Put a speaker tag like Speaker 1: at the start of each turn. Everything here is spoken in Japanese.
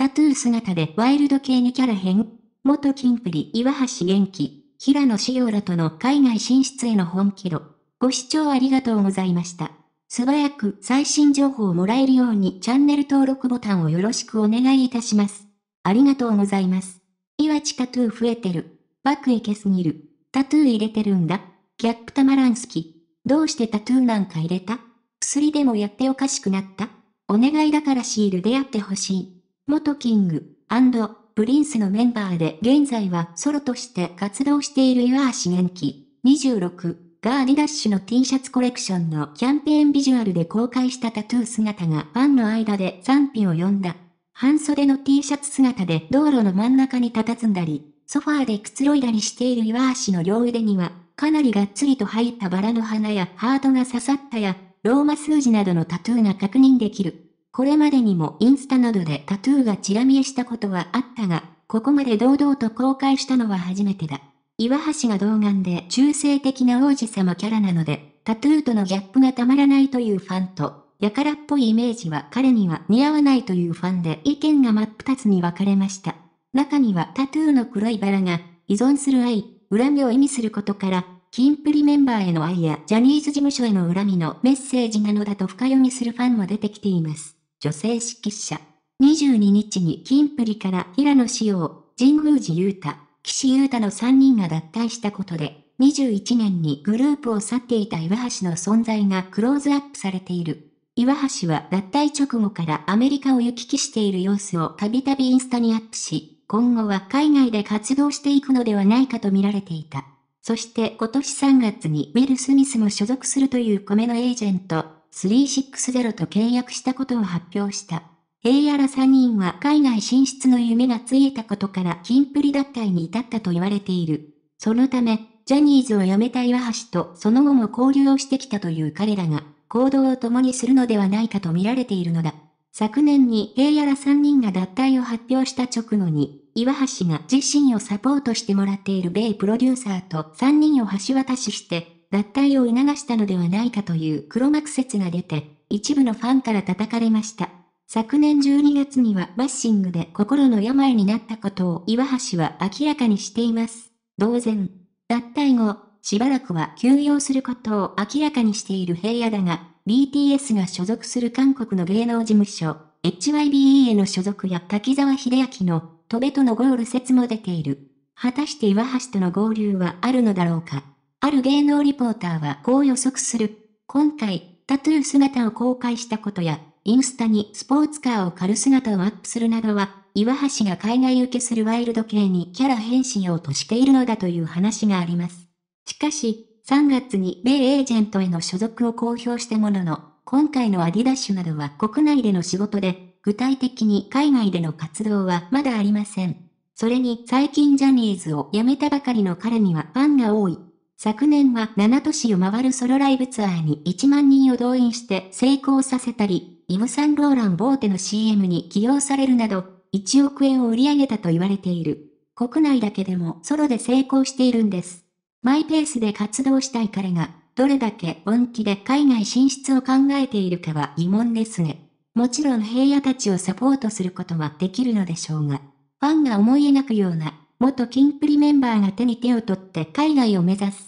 Speaker 1: タトゥー姿でワイルド系にキャラ変元キンプリ岩橋元気、平野紫耀らとの海外進出への本気度。ご視聴ありがとうございました。素早く最新情報をもらえるようにチャンネル登録ボタンをよろしくお願いいたします。ありがとうございます。岩地タトゥー増えてる。バクエケすぎる。タトゥー入れてるんだ。ギャップたまらん好き。どうしてタトゥーなんか入れた薬でもやっておかしくなったお願いだからシールでやってほしい。元キングプリンスのメンバーで現在はソロとして活動している岩橋元気26ガーディダッシュの T シャツコレクションのキャンペーンビジュアルで公開したタトゥー姿がファンの間で賛否を呼んだ。半袖の T シャツ姿で道路の真ん中に佇んだり、ソファーでくつろいだりしている岩橋の両腕には、かなりがっつりと入ったバラの花やハートが刺さったや、ローマ数字などのタトゥーが確認できる。これまでにもインスタなどでタトゥーがチラ見えしたことはあったが、ここまで堂々と公開したのは初めてだ。岩橋が童顔で中性的な王子様キャラなので、タトゥーとのギャップがたまらないというファンと、やからっぽいイメージは彼には似合わないというファンで意見が真っ二つに分かれました。中にはタトゥーの黒いバラが、依存する愛、恨みを意味することから、キンプリメンバーへの愛やジャニーズ事務所への恨みのメッセージなのだと深読みするファンも出てきています。女性指揮者。22日にキンプリから平野志耀、神宮寺雄太、岸優太の3人が脱退したことで、21年にグループを去っていた岩橋の存在がクローズアップされている。岩橋は脱退直後からアメリカを行き来している様子をたびたびインスタにアップし、今後は海外で活動していくのではないかと見られていた。そして今年3月にウィル・スミスも所属するという米のエージェント、360と契約したことを発表した。平やら3人は海外進出の夢がついたことから金プリ脱退に至ったと言われている。そのため、ジャニーズを辞めた岩橋とその後も交流をしてきたという彼らが、行動を共にするのではないかと見られているのだ。昨年に平やら3人が脱退を発表した直後に、岩橋が自身をサポートしてもらっている米プロデューサーと3人を橋渡しして、脱退を促したのではないかという黒幕説が出て、一部のファンから叩かれました。昨年12月にはバッシングで心の病になったことを岩橋は明らかにしています。当然、脱退後、しばらくは休養することを明らかにしている平野だが、BTS が所属する韓国の芸能事務所、HYBE への所属や滝沢秀明の、戸部とのゴール説も出ている。果たして岩橋との合流はあるのだろうかある芸能リポーターはこう予測する。今回、タトゥー姿を公開したことや、インスタにスポーツカーを狩る姿をアップするなどは、岩橋が海外受けするワイルド系にキャラ変身をとしているのだという話があります。しかし、3月に米エージェントへの所属を公表したものの、今回のアディダッシュなどは国内での仕事で、具体的に海外での活動はまだありません。それに最近ジャニーズを辞めたばかりの彼にはファンが多い。昨年は7都市を回るソロライブツアーに1万人を動員して成功させたり、イム・サンローラン・ボーテの CM に起用されるなど、1億円を売り上げたと言われている。国内だけでもソロで成功しているんです。マイペースで活動したい彼が、どれだけ本気で海外進出を考えているかは疑問ですね。もちろん平野たちをサポートすることはできるのでしょうが、ファンが思い描くような、元キンプリメンバーが手に手を取って海外を目指す。